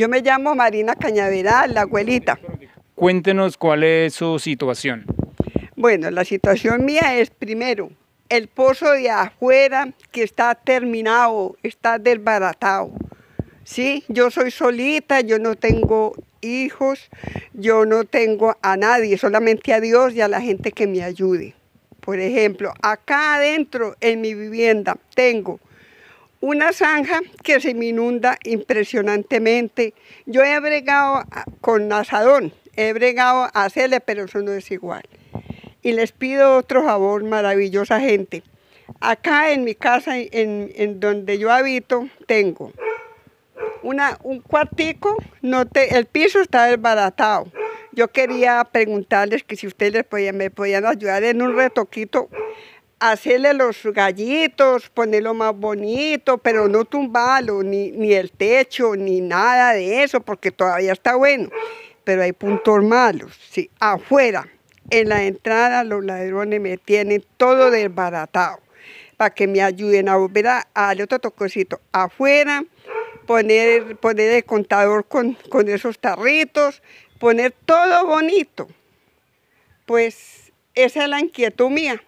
Yo me llamo Marina Cañaveral, la abuelita. Cuéntenos cuál es su situación. Bueno, la situación mía es primero, el pozo de afuera que está terminado, está desbaratado. Sí, yo soy solita, yo no tengo hijos, yo no tengo a nadie, solamente a Dios y a la gente que me ayude. Por ejemplo, acá adentro en mi vivienda tengo una zanja que se me inunda impresionantemente. Yo he bregado con asadón, he bregado a hacerle, pero eso no es igual. Y les pido otro favor, maravillosa gente. Acá en mi casa, en, donde yo habito, tengo un cuartico, el piso está desbaratado. Yo quería preguntarles que si ustedes me podían ayudar en un retoquito hacerle los gallitos, ponerlo más bonito, pero no tumbarlo, ni, el techo, ni nada de eso, porque todavía está bueno. Pero hay puntos malos, afuera, en la entrada los ladrones me tienen todo desbaratado para que me ayuden a volver a, al otro tococito afuera, poner, poner el contador con esos tarritos, poner todo bonito. Pues esa es la inquietud mía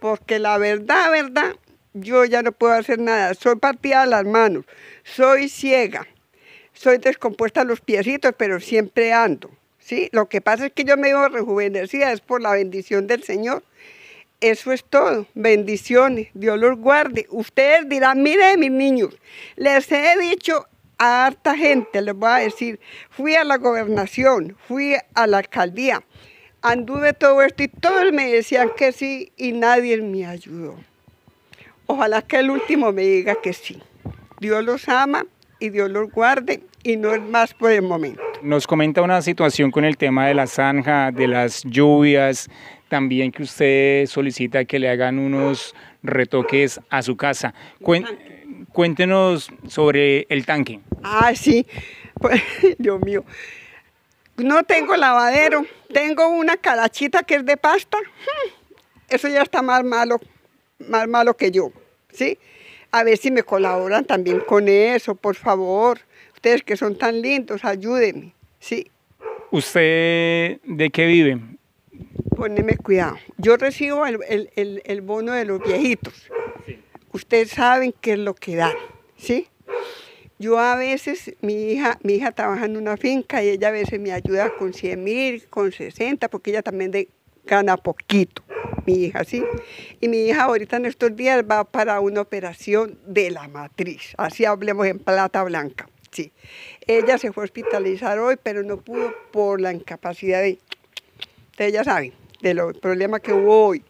porque la verdad, verdad, yo ya no puedo hacer nada. Soy partida de las manos, soy ciega, soy descompuesta los piecitos, pero siempre ando. ¿sí? Lo que pasa es que yo me veo rejuvenecida, es por la bendición del Señor. Eso es todo. Bendiciones. Dios los guarde. Ustedes dirán, mire mis niños, les he dicho a harta gente, les voy a decir, fui a la gobernación, fui a la alcaldía, Anduve todo esto y todos me decían que sí y nadie me ayudó. Ojalá que el último me diga que sí. Dios los ama y Dios los guarde y no es más por el momento. Nos comenta una situación con el tema de la zanja, de las lluvias, también que usted solicita que le hagan unos retoques a su casa. Cuéntenos sobre el tanque. Ah, sí. Pues, Dios mío. No tengo lavadero, tengo una calachita que es de pasta. Eso ya está más malo, más malo que yo, ¿sí? A ver si me colaboran también con eso, por favor. Ustedes que son tan lindos, ayúdenme, ¿sí? ¿Usted de qué vive? Poneme cuidado. Yo recibo el, bono de los viejitos. Ustedes saben qué es lo que dan, ¿sí? Yo a veces, mi hija, mi hija trabaja en una finca y ella a veces me ayuda con 100 mil, con 60, porque ella también de, gana poquito, mi hija, ¿sí? Y mi hija ahorita en estos días va para una operación de la matriz, así hablemos en plata blanca, sí. Ella se fue a hospitalizar hoy, pero no pudo por la incapacidad de... Ustedes ya saben, de los problemas que hubo hoy.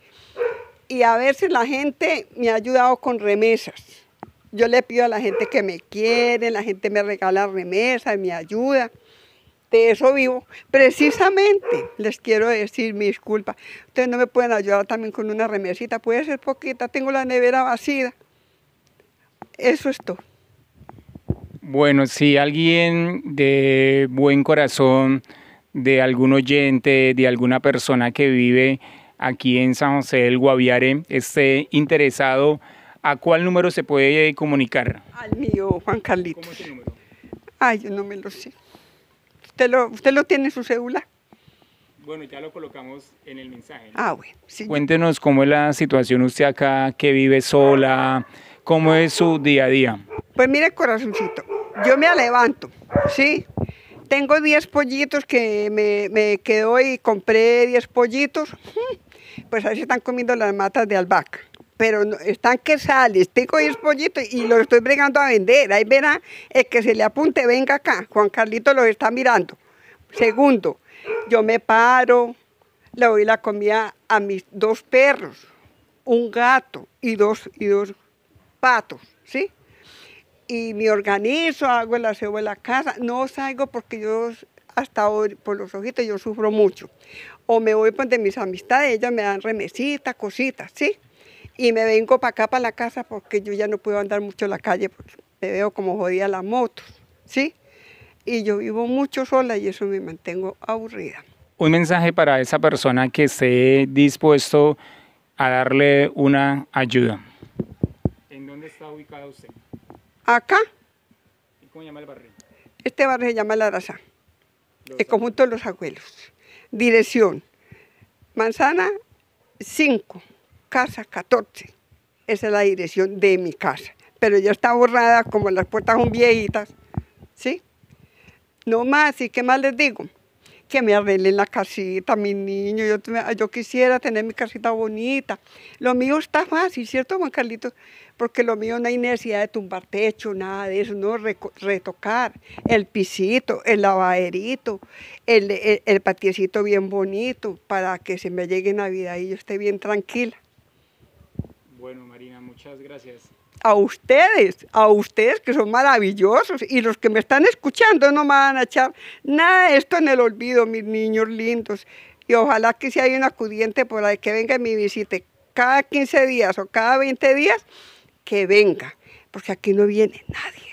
Y a veces la gente me ha ayudado con remesas yo le pido a la gente que me quiere, la gente me regala remesas, me ayuda. De eso vivo. Precisamente, les quiero decir mis disculpa. Ustedes no me pueden ayudar también con una remesita. Puede ser poquita, tengo la nevera vacía. Eso es todo. Bueno, si alguien de buen corazón, de algún oyente, de alguna persona que vive aquí en San José del Guaviare, esté interesado ¿A cuál número se puede comunicar? Al mío, Juan Carlitos. Ay, yo no me lo sé. ¿Usted lo, tiene en su cédula? Bueno, ya lo colocamos en el mensaje. Ah, bueno. Cuéntenos cómo es la situación usted acá, que vive sola, cómo es su día a día. Pues mire, corazoncito, yo me levanto, ¿sí? Tengo 10 pollitos que me, me y compré 10 pollitos. Pues ahí se están comiendo las matas de albahaca pero están que sales, tengo es este pollito y lo estoy brigando a vender. Ahí verá, es que se le apunte, venga acá. Juan Carlito los está mirando. Segundo, yo me paro, le doy la comida a mis dos perros, un gato y dos, y dos patos, ¿sí? Y me organizo, hago el aseo de la casa. No salgo porque yo hasta hoy, por los ojitos, yo sufro mucho. O me voy pues, de mis amistades, ellas me dan remesitas, cositas, ¿sí? Y me vengo para acá, para la casa, porque yo ya no puedo andar mucho en la calle, porque me veo como jodía la moto, ¿sí? Y yo vivo mucho sola y eso me mantengo aburrida. Un mensaje para esa persona que esté dispuesto a darle una ayuda. ¿En dónde está ubicada usted? Acá. ¿Y cómo llama el barrio? Este barrio se llama La Raza, el conjunto de los abuelos. Dirección, manzana 5 casa 14. Esa es la dirección de mi casa. Pero ya está borrada, como las puertas son viejitas. ¿Sí? No más, ¿y qué más les digo? Que me arreglen la casita, mi niño, Yo, yo quisiera tener mi casita bonita. Lo mío está fácil, ¿cierto, Juan Carlito? Porque lo mío no hay necesidad de tumbar techo, nada de eso, no retocar. El pisito, el lavaderito, el, el, patiecito bien bonito para que se me llegue Navidad y yo esté bien tranquila. Bueno, Marina, muchas gracias. A ustedes, a ustedes que son maravillosos y los que me están escuchando no me van a echar nada de esto en el olvido, mis niños lindos. Y ojalá que si hay un acudiente por ahí que venga y me visite cada 15 días o cada 20 días, que venga, porque aquí no viene nadie.